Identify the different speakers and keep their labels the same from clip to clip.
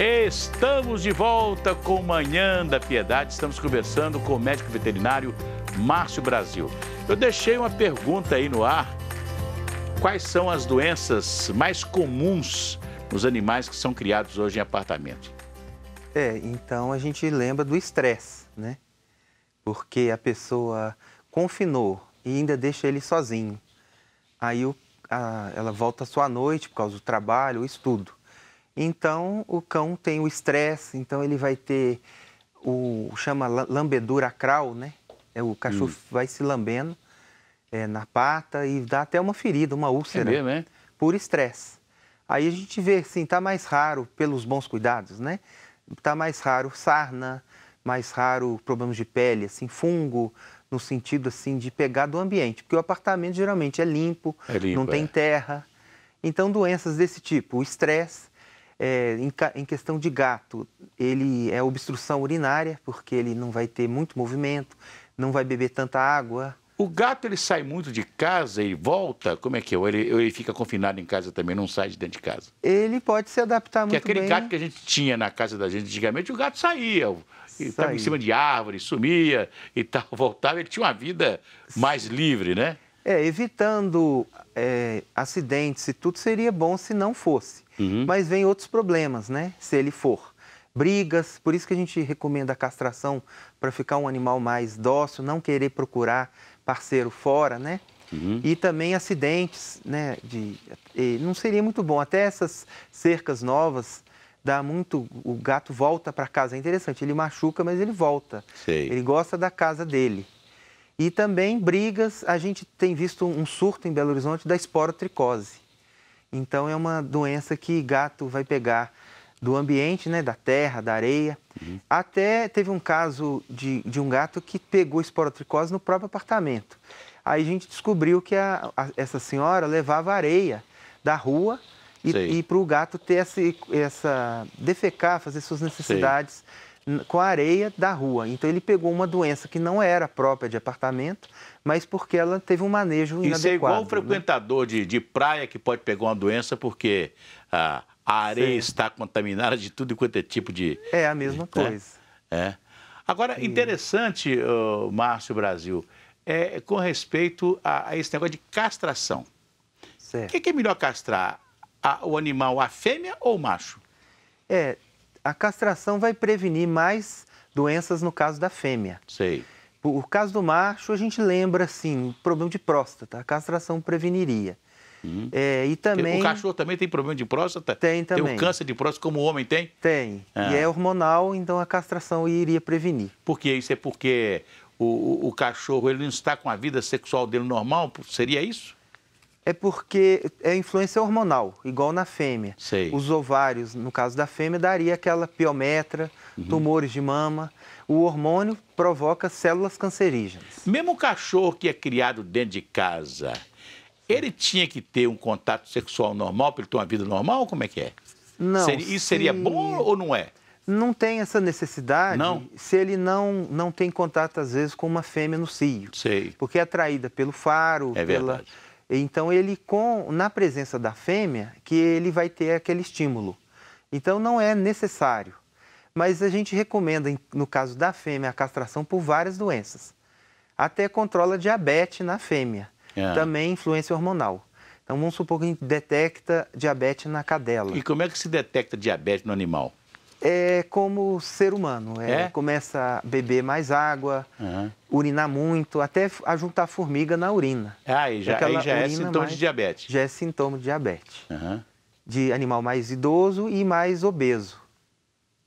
Speaker 1: Estamos de volta com Manhã da Piedade. Estamos conversando com o médico veterinário Márcio Brasil. Eu deixei uma pergunta aí no ar. Quais são as doenças mais comuns nos animais que são criados hoje em apartamento?
Speaker 2: É, então a gente lembra do estresse, né? Porque a pessoa confinou e ainda deixa ele sozinho. Aí o, a, ela volta só à noite por causa do trabalho, o estudo. Então, o cão tem o estresse, então ele vai ter o chama lambedura acral, né? É, o cachorro hum. vai se lambendo é, na pata e dá até uma ferida, uma úlcera. É mesmo, é? Por estresse. Aí a gente vê, sim, tá mais raro pelos bons cuidados, né? Tá mais raro sarna, mais raro problemas de pele, assim, fungo, no sentido assim de pegar do ambiente, porque o apartamento geralmente é limpo, é limpo não tem é. terra. Então doenças desse tipo, o estresse é, em, em, questão de gato, ele é obstrução urinária, porque ele não vai ter muito movimento, não vai beber tanta água.
Speaker 1: O gato, ele sai muito de casa e volta? Como é que é? Ou ele, ele fica confinado em casa também, não sai de dentro de casa?
Speaker 2: Ele pode se adaptar muito porque bem. aquele gato
Speaker 1: que a gente tinha na casa da gente antigamente, o gato saía, estava em cima de árvore, sumia e tal, voltava. Ele tinha uma vida mais livre, né?
Speaker 2: É, evitando é, acidentes e tudo seria bom se não fosse. Uhum. Mas vem outros problemas, né? Se ele for. Brigas, por isso que a gente recomenda a castração para ficar um animal mais dócil, não querer procurar parceiro fora, né? Uhum. E também acidentes, né? De, não seria muito bom. Até essas cercas novas dá muito. O gato volta para casa. É interessante, ele machuca, mas ele volta. Sei. Ele gosta da casa dele. E também brigas, a gente tem visto um surto em Belo Horizonte da esporotricose. Então é uma doença que gato vai pegar do ambiente, né, da terra, da areia. Uhum. Até teve um caso de, de um gato que pegou esporotricose no próprio apartamento. Aí a gente descobriu que a, a, essa senhora levava areia da rua e, e para o gato ter essa, essa defecar, fazer suas necessidades. Sei com a areia da rua. Então ele pegou uma doença que não era própria de apartamento, mas porque ela teve um manejo Isso inadequado. Isso é igual o né?
Speaker 1: frequentador de, de praia que pode pegar uma doença porque ah, a areia Sim. está contaminada de tudo e quanto é tipo de... É a mesma de, né? coisa. Né? É. Agora, interessante, Márcio Brasil, é, com respeito a, a esse negócio de castração. O que, que, é melhor castrar? A, o animal, a fêmea ou o macho?
Speaker 2: É, a castração vai prevenir mais doenças no caso da fêmea. Sei. O caso do macho, a gente lembra, assim, problema de próstata. A castração preveniria. Hum. É, e também... O
Speaker 1: cachorro também tem problema de próstata? Tem também. Tem o câncer de próstata, como o homem tem? Tem. Ah. E é
Speaker 2: hormonal, então a castração iria
Speaker 1: prevenir. Por quê? Isso é porque o, o, o cachorro ele não está com a vida sexual dele normal? Seria isso?
Speaker 2: é porque é influência hormonal, igual na fêmea. Sei. Os ovários, no caso da fêmea, daria aquela piometra, uhum. tumores de mama.
Speaker 1: O hormônio provoca células cancerígenas. Mesmo o cachorro que é criado dentro de casa, ele tinha que ter um contato sexual normal para ele ter uma vida normal? Como é que é? Não. Seria, isso se... seria bom ou não é?
Speaker 2: Não tem essa necessidade não. se ele não, não tem contato, às vezes, com uma fêmea no cio. Sei. Porque é atraída pelo faro, é pela... Verdade então ele com na presença da fêmea que ele vai ter aquele estímulo. Então não é necessário, mas a gente recomenda no caso da fêmea a castração por várias doenças. Até controla diabetes na fêmea, é. também influência hormonal. Então vamos supor que a gente detecta diabetes na cadela.
Speaker 1: E como é que se detecta diabetes no animal?
Speaker 2: é como ser humano. É, é? Começa a beber mais água, uhum. urinar muito, até a juntar formiga na urina. Ah, e já, aí já é sintoma mais, de diabetes. Já é sintoma de diabetes. Uhum. De animal
Speaker 1: mais idoso e mais obeso.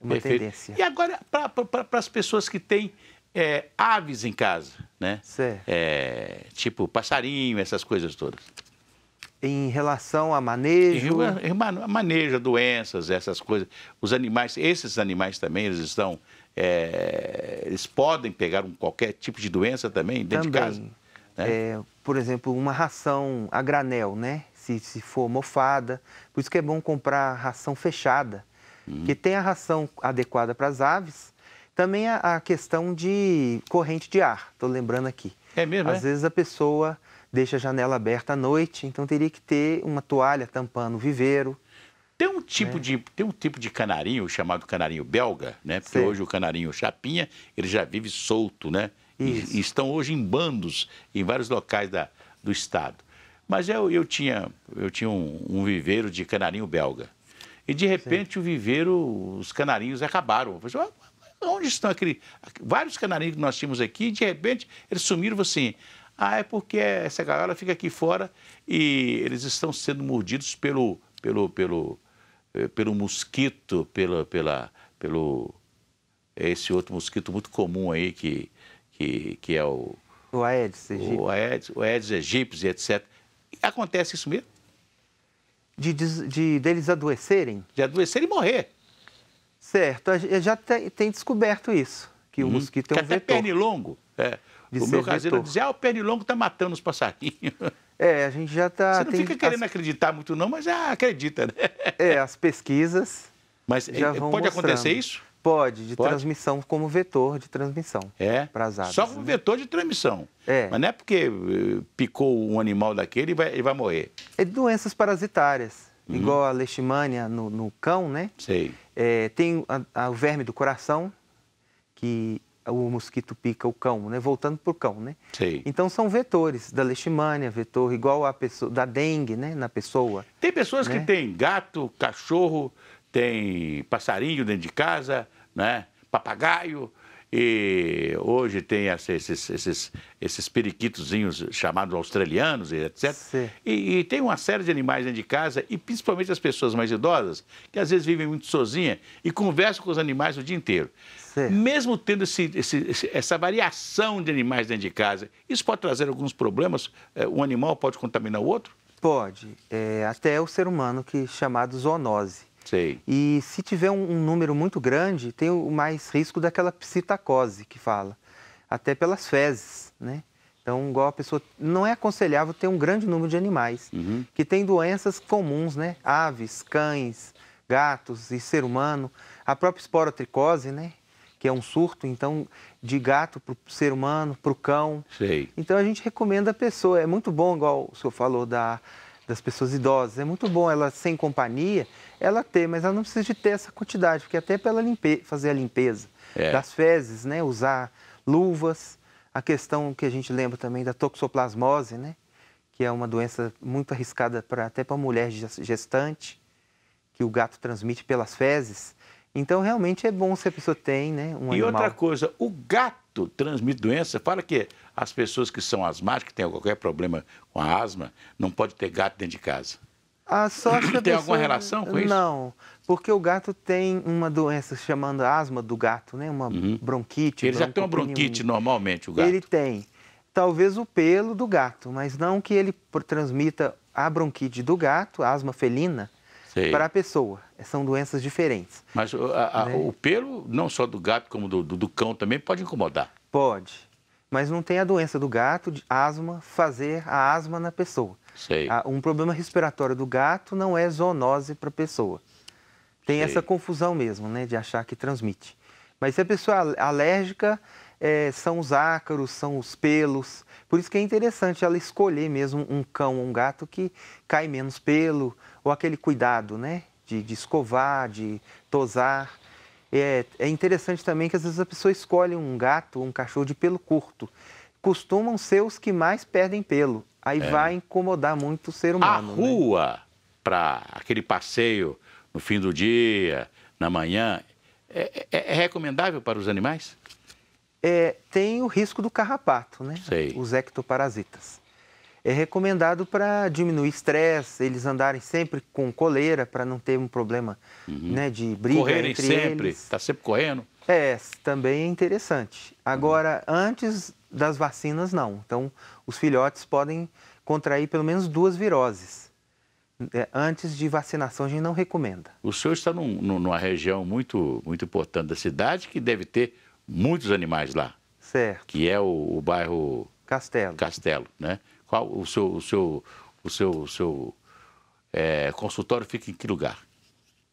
Speaker 1: Uma Perfeito. tendência. E agora, para pra, as pessoas que têm é, aves em casa, né? Certo. É, tipo passarinho, essas coisas todas
Speaker 2: em relação a manejo?
Speaker 1: Em, em manejo, doenças, essas coisas. Os animais, esses animais também, eles estão. É, eles podem pegar um, qualquer tipo de doença também dentro também, de casa. Né? É,
Speaker 2: por exemplo, uma ração a granel, né? Se, se for mofada. Por isso que é bom comprar ração fechada, hum. que tem a ração adequada para as aves. Também a, a, questão de corrente de ar, estou lembrando aqui. É mesmo? Às é? vezes a pessoa deixa a janela aberta à noite, então teria que ter uma toalha tampando o viveiro.
Speaker 1: Tem um tipo, né? de, tem um tipo de canarinho chamado canarinho belga, né? Porque Sim. hoje o canarinho chapinha, ele já vive solto, né? E, estão hoje em bandos em vários locais da, do estado. Mas eu, eu tinha, eu tinha um, um viveiro de canarinho belga. E de repente Sim. o viveiro, os canarinhos acabaram. Eu falei, onde estão aqueles vários canarinhos que nós tínhamos aqui? E de repente eles sumiram assim. Ah, é porque essa galera fica aqui fora e eles estão sendo mordidos pelo, pelo, pelo, eh, pelo mosquito, pela, pela, pelo é esse outro mosquito muito comum aí que, que, que é o... O Aedes aegypti. O Aedes, o Aedes aegypti, etc. Acontece isso mesmo? De, de, de, deles adoecerem? De adoecerem e morrer. Certo, já tem, tem descoberto isso, que hum, o uhum. mosquito é um que até vetor. pernilongo, é. De o meu caseiro dizia, ah, o pernilongo está matando os passarinhos. É, a gente já está... Você não tem, fica querendo as... acreditar muito não, mas já ah, acredita, né? É, as pesquisas Mas já eh, vão pode mostrando. acontecer isso? Pode, de pode? transmissão
Speaker 2: como vetor de transmissão
Speaker 1: é, aves. Só como né? vetor de transmissão. É. Mas não é porque eh, picou um animal daquele e vai, vai morrer. É
Speaker 2: doenças parasitárias,
Speaker 1: uhum. igual a leishmania
Speaker 2: no, no cão, né? Sei. É, tem a, a, o verme do coração, que o mosquito pica o cão, né? Voltando por cão, né? Sim. Então são vetores da leishmania, vetor igual a pessoa da dengue, né, na pessoa.
Speaker 1: Tem pessoas né? que têm gato, cachorro, tem passarinho dentro de casa, né? Papagaio. E hoje tem esses, esses, esses periquitozinhos chamados australianos, etc. E, e, tem uma série de animais dentro de casa, e principalmente as pessoas mais idosas, que às vezes vivem muito sozinha e conversam com os animais o dia inteiro. Sim. Mesmo tendo esse, esse, essa variação de animais dentro de casa, isso pode trazer alguns problemas? Eh, um animal pode contaminar o outro? Pode.
Speaker 2: É, até o ser humano, que é chamado zoonose. E se tiver um, um número muito grande, tem o mais risco daquela psitacose que fala, até pelas fezes, né? Então, igual a pessoa, não é aconselhável ter um grande número de animais uhum. que tem doenças comuns, né? Aves, cães, gatos e ser humano. A própria esporotricose, né? Que é um surto, então, de gato para o ser humano, para o cão. Sei. Então, a gente recomenda a pessoa. É muito bom, igual o senhor falou, da das pessoas idosas. É muito bom ela, sem companhia, ela ter, mas ela não precisa de ter essa quantidade, porque até para ela limpe, fazer a limpeza é. das fezes, né? usar luvas, a questão que a gente lembra também da toxoplasmose, né? que é uma doença muito arriscada pra, até para mulher gestante, que o gato transmite pelas fezes. Então, realmente é bom se a pessoa tem, né? Um e animal. outra
Speaker 1: coisa, o gato transmite doença. Fala que as pessoas que são asmáticas, que têm qualquer problema com a asma, não pode ter gato dentro de casa.
Speaker 2: Ah, só Tem pessoa... alguma relação com isso? Não, porque o gato tem uma doença chamada asma do gato, né? Uma uhum.
Speaker 1: bronquite. Ele já tem uma bronquite normalmente, o gato? Ele
Speaker 2: tem. Talvez o pelo do gato, mas não que ele transmita a bronquite do gato, a asma felina, para a pessoa. São doenças diferentes.
Speaker 1: Mas a, a, né? o pelo, não só do gato, como do, do, do, cão também, pode incomodar?
Speaker 2: Pode. Mas não tem a doença do gato, de asma, fazer a asma na pessoa. Sei. A, um problema respiratório do gato não é zoonose para a pessoa. Tem Sei. essa confusão mesmo, né, de achar que transmite. Mas se a pessoa é alérgica, é, são os ácaros, são os pelos. Por isso que é interessante ela escolher mesmo um cão ou um gato que cai menos pelo, ou aquele cuidado, né? De, de escovar, de tosar. É, é interessante também que às vezes a pessoa escolhe um gato ou um cachorro de pelo curto. Costumam ser os que mais perdem pelo. Aí é. vai incomodar muito o ser humano. Né? A rua,
Speaker 1: né? para aquele passeio no fim do dia, na manhã, é, é, é recomendável para os animais?
Speaker 2: é, tem o risco do carrapato, né? Sei. Os ectoparasitas. É recomendado para diminuir estresse, eles andarem sempre com coleira para não ter um problema uhum. né, de briga Correrem entre sempre, está
Speaker 1: sempre correndo.
Speaker 2: É, também é interessante. Agora, uhum. antes das vacinas, não. Então, os filhotes podem contrair pelo menos duas viroses. É, antes de vacinação, a gente não recomenda.
Speaker 1: O senhor está num, numa região muito, muito importante da cidade que deve ter muitos animais lá. Certo. Que é o, o bairro... Castelo. Castelo, né? Qual o seu... O seu, o seu, o seu é, consultório fica em que lugar?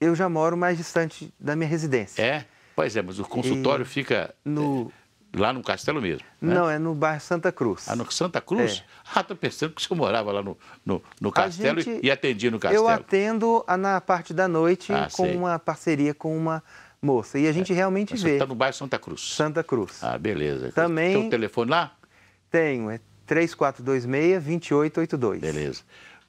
Speaker 2: Eu já moro mais distante da minha residência.
Speaker 1: É? Pois é, mas o consultório e fica... No... É, Lá no Castelo mesmo? Né? Não, é no bairro Santa Cruz. Ah, no Santa Cruz? É. Ah, estou pensando que o senhor morava lá no, no, no Castelo gente, e atendia no Castelo. Eu
Speaker 2: atendo na parte da noite ah, com sei. uma parceria com uma moça. E a gente é. realmente Mas vê. Você está
Speaker 1: no bairro Santa Cruz.
Speaker 2: Santa Cruz. Ah, beleza. Também. Tem um telefone lá? Tenho, é 3426-2882.
Speaker 1: Beleza.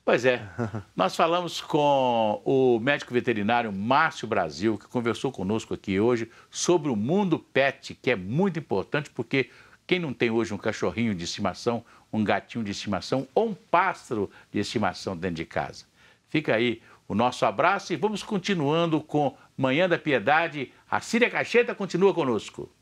Speaker 1: Pois é, nós falamos com o médico veterinário Márcio Brasil, que conversou conosco aqui hoje sobre o mundo pet, que é muito importante, porque quem não tem hoje um cachorrinho de estimação, um gatinho de estimação ou um pássaro de estimação dentro de casa? Fica aí o nosso abraço e vamos continuando com Manhã da Piedade, a Síria Cacheta continua conosco.